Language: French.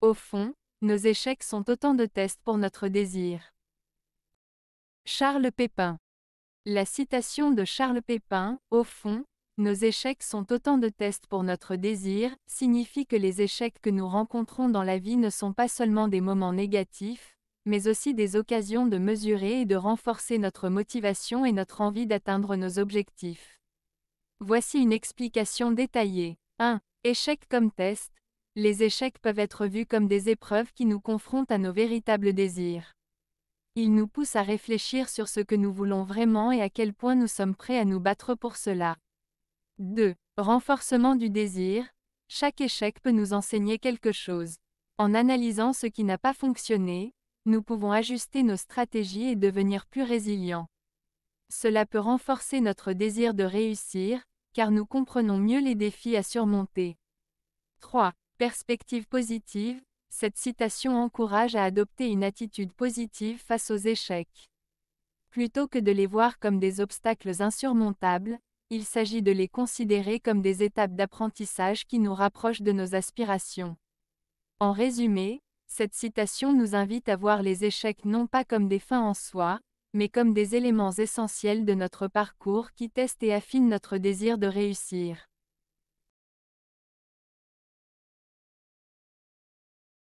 Au fond, nos échecs sont autant de tests pour notre désir. Charles Pépin La citation de Charles Pépin, au fond, nos échecs sont autant de tests pour notre désir, signifie que les échecs que nous rencontrons dans la vie ne sont pas seulement des moments négatifs, mais aussi des occasions de mesurer et de renforcer notre motivation et notre envie d'atteindre nos objectifs. Voici une explication détaillée. 1. Échec comme test les échecs peuvent être vus comme des épreuves qui nous confrontent à nos véritables désirs. Ils nous poussent à réfléchir sur ce que nous voulons vraiment et à quel point nous sommes prêts à nous battre pour cela. 2. Renforcement du désir. Chaque échec peut nous enseigner quelque chose. En analysant ce qui n'a pas fonctionné, nous pouvons ajuster nos stratégies et devenir plus résilients. Cela peut renforcer notre désir de réussir, car nous comprenons mieux les défis à surmonter. 3. Perspective positive, cette citation encourage à adopter une attitude positive face aux échecs. Plutôt que de les voir comme des obstacles insurmontables, il s'agit de les considérer comme des étapes d'apprentissage qui nous rapprochent de nos aspirations. En résumé, cette citation nous invite à voir les échecs non pas comme des fins en soi, mais comme des éléments essentiels de notre parcours qui testent et affinent notre désir de réussir.